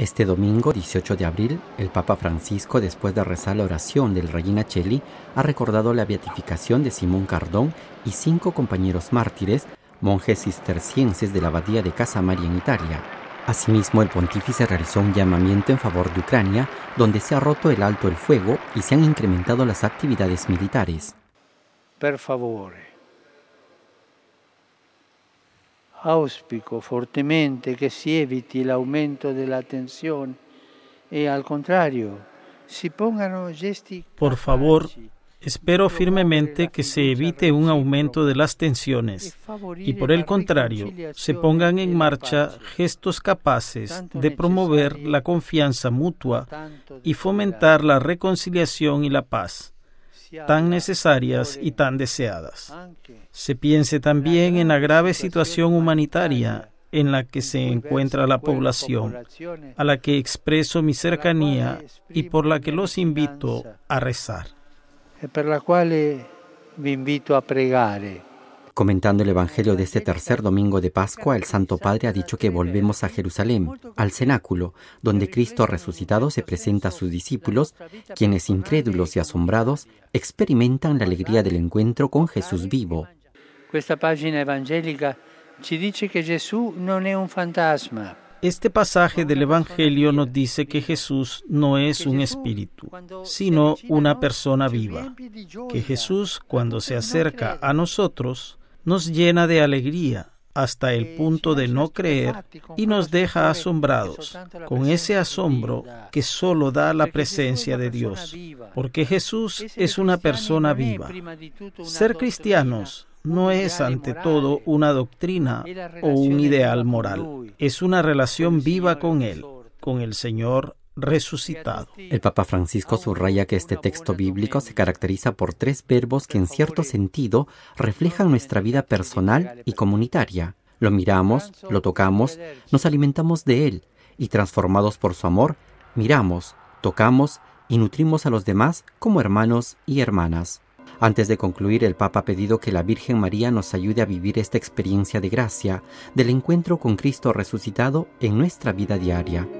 Este domingo 18 de abril, el Papa Francisco, después de rezar la oración del rey Cheli, ha recordado la beatificación de Simón Cardón y cinco compañeros mártires, monjes cistercienses de la abadía de Casa María en Italia. Asimismo, el pontífice realizó un llamamiento en favor de Ucrania, donde se ha roto el alto el fuego y se han incrementado las actividades militares. Per favore, auspico al contrario Por favor, Espero firmemente que se evite un aumento de las tensiones y, por el contrario, se pongan en marcha gestos capaces de promover la confianza mutua y fomentar la reconciliación y la paz tan necesarias y tan deseadas. Se piense también en la grave situación humanitaria en la que se encuentra la población, a la que expreso mi cercanía y por la que los invito a rezar. Eh, por la cual invito a pregar. Comentando el Evangelio de este tercer domingo de Pascua, el Santo Padre ha dicho que volvemos a Jerusalén, al cenáculo, donde Cristo resucitado se presenta a sus discípulos, quienes incrédulos y asombrados experimentan la alegría del encuentro con Jesús vivo. Esta página evangélica ci dice que Jesús no es un fantasma. Este pasaje del Evangelio nos dice que Jesús no es un espíritu, sino una persona viva, que Jesús cuando se acerca a nosotros nos llena de alegría hasta el eh, punto de no creer y nos deja asombrados con ese asombro que solo da la presencia de Dios, porque Jesús es una persona viva. Ser cristianos no es ante todo una doctrina o un ideal moral, es una relación viva con Él, con el Señor resucitado. El Papa Francisco subraya que este texto bíblico se caracteriza por tres verbos que en cierto sentido reflejan nuestra vida personal y comunitaria. Lo miramos, lo tocamos, nos alimentamos de él y transformados por su amor, miramos, tocamos y nutrimos a los demás como hermanos y hermanas. Antes de concluir, el Papa ha pedido que la Virgen María nos ayude a vivir esta experiencia de gracia del encuentro con Cristo resucitado en nuestra vida diaria.